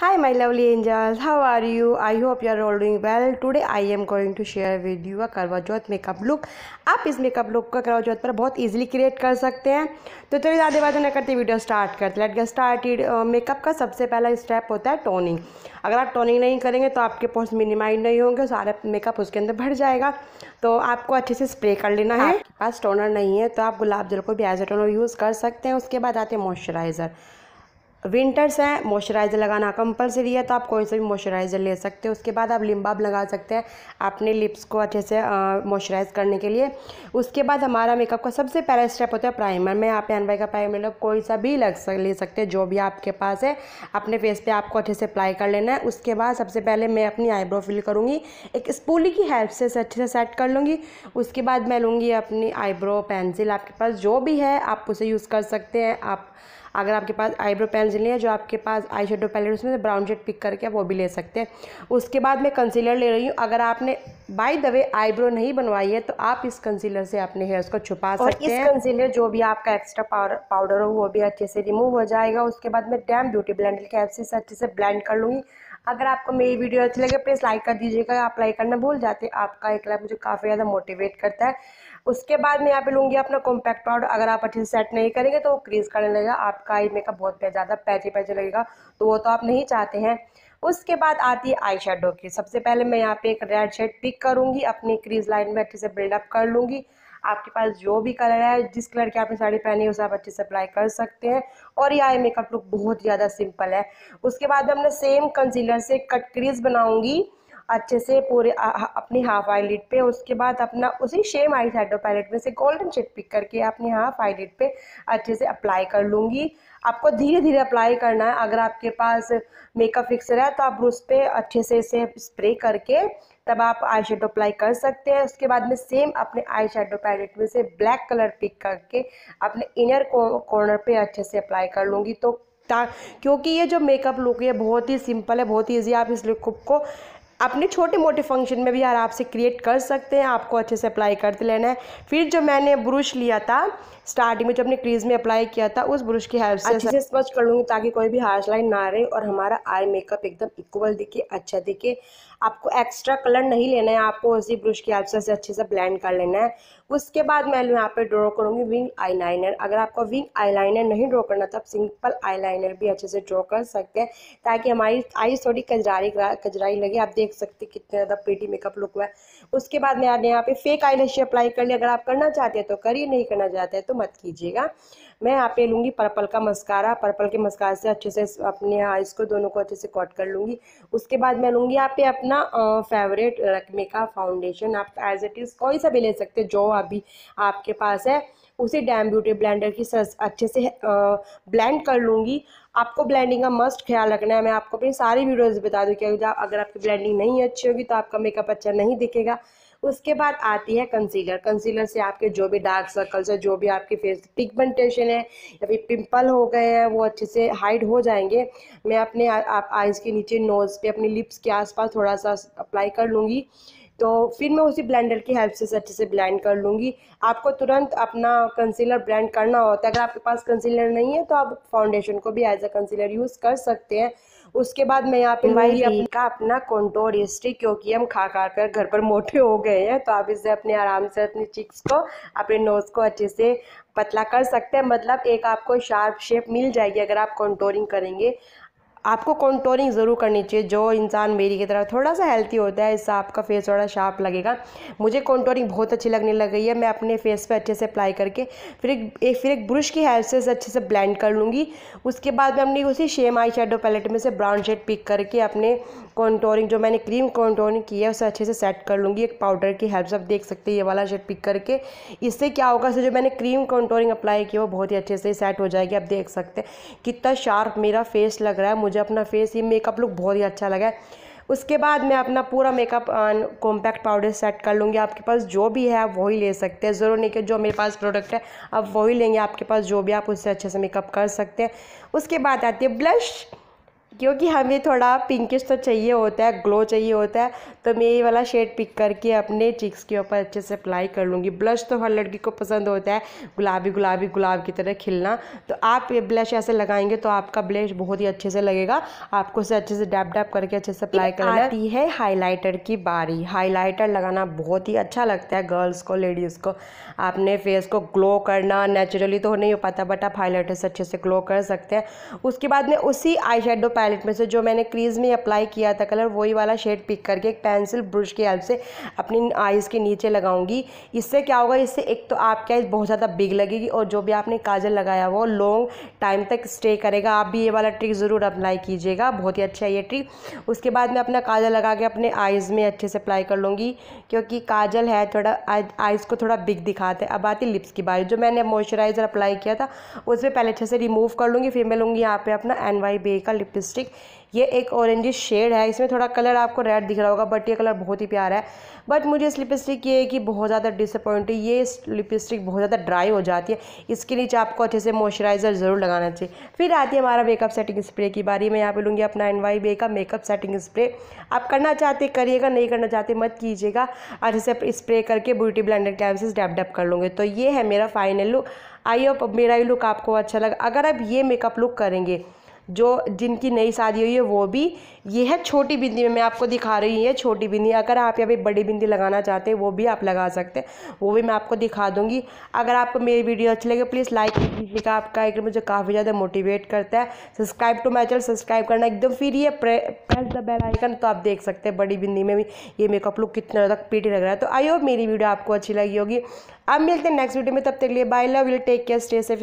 Hi my lovely angels, how are you? I hope you are all doing well. Today I am going to share with you a करवा चौथ makeup look आप इस makeup look का करवा चौथ पर बहुत easily create कर सकते हैं तो थोड़ी ज़्यादा बातें न करते वीडियो स्टार्ट करते लेट गेट स्टार्टेड मेकअप का सबसे पहला स्टेप होता है टोनिंग अगर आप टोनिंग नहीं करेंगे तो आपके पोर्स मिनिमाइज नहीं होंगे सारा मेकअप उसके अंदर भर जाएगा तो आपको अच्छे से स्प्रे कर लेना है हाँ। पास टोनर नहीं है तो आप गुलाब जल को भी एज ए टोनर यूज़ कर सकते हैं उसके बाद आते हैं मॉइस्चराइज़र विंटर्स हैं मॉइस्चराइज़र लगाना कंपलसरी है तो आप कोई सा भी मॉइस्चराइज़र ले सकते हो उसके बाद आप लिम्बाब लगा सकते हैं अपने लिप्स को अच्छे से मॉइस्चराइज़ करने के लिए उसके बाद हमारा मेकअप का सबसे पहला स्टेप होता है प्राइमर मैं यहाँ पे एन का प्राइमर लोग कोई सा भी लग सक ले सकते हैं जो भी आपके पास है अपने फेस पर आपको अच्छे से अप्लाई कर लेना है उसके बाद सबसे पहले मैं अपनी आईब्रो फिल करूँगी एक स्पूली की हेल्प से अच्छे से सेट कर लूँगी उसके बाद मैं लूँगी अपनी आईब्रो पेंसिल आपके पास जो भी है आप उसे यूज़ कर सकते हैं आप अगर आपके पास आईब्रो पेंसिल नहीं है जो आपके पास आई शेडो पैलेट उसमें से ब्राउन शेड पिक करके वो भी ले सकते हैं उसके बाद मैं कंसीलर ले रही हूँ अगर आपने बाई द वे आईब्रो नहीं बनवाई है तो आप इस कंसीलर से अपने हेयर्स को छुपा और सकते हैं कंसीलर जो भी आपका एक्स्ट्रा पाउडर हो वो भी अच्छे से रिमूव हो जाएगा उसके बाद मैं डैम ब्यूटी ब्लेंडर के ऐप से अच्छे से ब्लेंड कर लूँगी अगर आपको मेरी वीडियो अच्छी लगे प्लीज़ लाइक कर दीजिएगा आप लाइक करना भूल जाते आपका एक लाइक मुझे काफ़ी ज़्यादा मोटिवेट करता है उसके बाद मैं यहाँ पे लूँगी अपना कॉम्पैक्ट पाउडर अगर आप अच्छे से सेट नहीं करेंगे तो वो क्रीज करने लगेगा आपका आई मेकअप बहुत ज़्यादा पैचे पैचे लगेगा तो वो तो आप नहीं चाहते हैं उसके बाद आती है आई शेडो की सबसे पहले मैं यहाँ पे एक रेड शेड पिक करूँगी अपनी क्रीज लाइन में अच्छे से बिल्डअप कर लूँगी आपके पास जो भी कलर है जिस कलर की आपने साड़ी पहनी है उसे आप अच्छे से अप्लाई कर सकते हैं और ये आई मेकअप लुक बहुत ज़्यादा सिंपल है उसके बाद हमने सेम कंसीलर से कट क्रीज बनाऊँगी अच्छे से पूरे अपनी हाफ आई लिड पर उसके बाद अपना उसी शेम आई शेडो पैलेट में से गोल्डन शेड पिक करके अपनी हाफ आई लिड पर अच्छे से अप्लाई कर लूँगी आपको धीरे धीरे अप्लाई करना है अगर आपके पास मेकअप फिक्सर है तो आप उस पर अच्छे से इसे स्प्रे करके तब आप आई शेडो अप्लाई कर सकते हैं उसके बाद में सेम अपने आई शेडो पैलेट में से ब्लैक कलर पिक करके अपने इनर कॉर्नर पर अच्छे से अप्लाई कर लूँगी तो क्योंकि ये जो मेकअप लुक है बहुत ही सिंपल है बहुत ही ईजी आप इस लुक को अपने छोटे मोटे फंक्शन में भी यार आपसे से क्रिएट कर सकते हैं आपको अच्छे से अप्लाई करते लेना है फिर जो मैंने ब्रुश लिया था स्टार्टिंग में जो अपने क्रीज में अप्लाई किया था उस ब्रश की हेल्प से अच्छे से कर लूँगी ताकि कोई भी हार्श लाइन ना रहे और हमारा आई मेकअप एकदम इक्वल दिखे अच्छा दिखे आपको एक्स्ट्रा कलर नहीं लेना है आपको उसी ब्रश की हेल्प से अच्छे से ब्लेंड कर लेना है उसके बाद मैं यहाँ पर ड्रॉ करूँगी विंग लाइनर अगर आपको विंग लाइनर नहीं ड्रॉ करना था तो आप सिंपल लाइनर भी अच्छे से ड्रॉ कर सकते हैं ताकि हमारी आईज थोड़ी कजरारी कजराई लगे आप देख सकते हैं कितना ज़्यादा पीटी मेकअप लुक हुआ है उसके बाद मैंने यहाँ पे फेक आई अप्लाई कर लिया अगर आप करना चाहते हैं तो करिए नहीं करना चाहते हैं तो मत कीजिएगा मैं यहाँ पे लूँगी पर्पल का मस्कारा पर्पल के मस्कार से अच्छे से अपने आइज़ को दोनों को अच्छे से कॉट कर लूँगी उसके बाद मैं लूँगी यहाँ पे अपना फेवरेट रकमे का फाउंडेशन आप एज इट इज़ कोई सा भी ले सकते जो अभी आपके पास है उसे डैम ब्यूटी ब्लेंडर की सर अच्छे से ब्लेंड कर लूँगी आपको ब्लेंडिंग का मस्ट ख्याल रखना है मैं आपको अपनी सारी वीडियोज़ बता दूँ कि अगर आपकी ब्लेंडिंग नहीं अच्छी होगी तो आपका मेकअप अच्छा नहीं दिखेगा उसके बाद आती है कंसीलर कंसीलर से आपके जो भी डार्क सर्कल्स है जो भी आपके फेस पिगमेंटेशन है या फिर पिंपल हो गए हैं वो अच्छे से हाइड हो जाएंगे मैं अपने आप आइज़ के नीचे नोज़ पे अपने लिप्स के आसपास थोड़ा सा अप्लाई कर लूँगी तो फिर मैं उसी ब्लेंडर की हेल्प से अच्छे से ब्लेंड कर लूँगी आपको तुरंत अपना कंसीलर ब्लेंड करना होता है अगर आपके पास कंसीलर नहीं है तो आप फाउंडेशन को भी एज अ कंसीलर यूज़ कर सकते हैं उसके बाद मैं यहाँ पे लूँगी का अपना कॉन्टोर हिस्ट्री क्योंकि हम खा खा कर घर पर मोटे हो गए हैं तो आप इसे अपने आराम से अपने चिक्स को अपने नोज़ को अच्छे से पतला कर सकते हैं मतलब एक आपको शार्प शेप मिल जाएगी अगर आप कॉन्टोरिंग करेंगे आपको कॉन्टोरिंग ज़रूर करनी चाहिए जो इंसान मेरी की तरह थोड़ा सा हेल्थी होता है इससे आपका फेस थोड़ा शार्प लगेगा मुझे कॉन्टोरिंग बहुत अच्छी लगने लग गई है मैं अपने फेस पर अच्छे से अप्लाई करके फिर एक, फिर एक ब्रश की हेल्प से अच्छे से ब्लेंड कर लूँगी उसके बाद मैं अपनी उसी शेम आई शेडो पैलेट में से ब्राउन शेड पिक करके अपने कॉन्टोरिंग जो मैंने क्रीम कॉन्टोरिंग की है उसे अच्छे से सेट कर लूँगी एक पाउडर की हेल्प से आप देख सकते हैं ये वाला शेड पिक करके इससे क्या होगा इससे जो मैंने क्रीम कॉन्टोरिंग अप्लाई की वो बहुत ही अच्छे से सेट हो जाएगी आप देख सकते हैं कितना शार्प मेरा फेस लग रहा है मुझे मुझे अपना फेस ये मेकअप लुक बहुत ही अच्छा लगा है उसके बाद मैं अपना पूरा मेकअप कॉम्पैक्ट पाउडर सेट कर लूँगी आपके पास जो भी है आप वही ले सकते हैं ज़रूर नहीं कि जो मेरे पास प्रोडक्ट है आप वही लेंगे आपके पास जो भी आप उससे अच्छे से मेकअप कर सकते हैं उसके बाद आती है ब्लश क्योंकि हमें थोड़ा पिंकिश तो चाहिए होता है ग्लो चाहिए होता है तो मैं ये वाला शेड पिक करके अपने चिक्स के ऊपर अच्छे से अप्लाई कर लूँगी ब्लश तो हर लड़की को पसंद होता है गुलाबी गुलाबी गुलाब की तरह खिलना तो आप ये ब्लश ऐसे लगाएंगे तो आपका ब्लश बहुत ही अच्छे से लगेगा आपको उसे अच्छे से डैप डैप करके अच्छे से अप्लाई करना आती है हाईलाइटर की बारी हाईलाइटर लगाना बहुत ही अच्छा लगता है गर्ल्स को लेडीज़ को आपने फेस को ग्लो करना नेचुरली तो नहीं हो पाता बट आप हाईलाइटर से अच्छे से ग्लो कर सकते हैं उसके बाद में उसी आई पैलेट में से जो मैंने क्रीज़ में अप्लाई किया था कलर वही वाला शेड पिक करके एक पेंसिल ब्रश की हेल्प से अपनी आइज़ के नीचे लगाऊंगी इससे क्या होगा इससे एक तो आपकी आइज़ बहुत ज़्यादा बिग लगेगी और जो भी आपने काजल लगाया वो लॉन्ग टाइम तक स्टे करेगा आप भी ये वाला ट्रिक ज़रूर अप्लाई कीजिएगा बहुत ही अच्छा है ये ट्रिक उसके बाद मैं अपना काजल लगा के अपने आइज़ में अच्छे से अप्लाई कर लूँगी क्योंकि काजल है थोड़ा आइज़ को थोड़ा बिग दिखाते हैं अब आती लिप्स की बारी जो मैंने मॉइस्चराइज़र अप्लाई किया था उसमें पहले अच्छे से रिमूव कर लूँगी फिर मैं लूँगी यहाँ पे अपना एन वाई बे का लिपस्टिक लिपस्टिक ये एक ऑरेंजी शेड है इसमें थोड़ा कलर आपको रेड दिख रहा होगा बट ये कलर बहुत ही प्यारा है बट मुझे इस लिपस्टिक ये है कि बहुत ज़्यादा डिसअपॉइंट ये लिपस्टिक बहुत ज़्यादा ड्राई हो जाती है इसके नीचे आपको अच्छे से मॉइस्चराइज़र ज़रूर लगाना चाहिए फिर आती है हमारा मेकअप सेटिंग स्प्रे की बारी मैं यहाँ पर लूँगी अपना एन वाई बे का मेकअप सेटिंग स्प्रे आप करना चाहते करिएगा नहीं करना चाहते मत कीजिएगा अच्छे से स्प्रे करके ब्यूटी ब्लैंडर की से डैप डैप कर लूँगे तो ये है मेरा फाइनल लुक आई होप मेरा ये लुक आपको अच्छा लगा अगर आप ये मेकअप लुक करेंगे जो जिनकी नई शादी हुई है वो भी ये है छोटी बिंदी में मैं आपको दिखा रही है छोटी बिंदी अगर आप यहाँ पे बड़ी बिंदी लगाना चाहते हैं वो भी आप लगा सकते हैं वो भी मैं आपको दिखा दूँगी अगर आपको मेरी वीडियो अच्छी लगे प्लीज़ लाइक कीजिएगा आपका एक मुझे काफ़ी ज़्यादा मोटिवेट करता है subscribe to my channel subscribe करना एकदम फिर ये प्रेस द बेल आइकन तो आप देख सकते हैं बड़ी बिंदी में भी ये मेकअप लुक कितना ज़्यादा पीटी लग रहा है तो आई होप मेरी वीडियो आपको अच्छी लगी होगी अब मिलते हैं नेक्स्ट वीडियो में तब तक लिए bye love will take care stay safe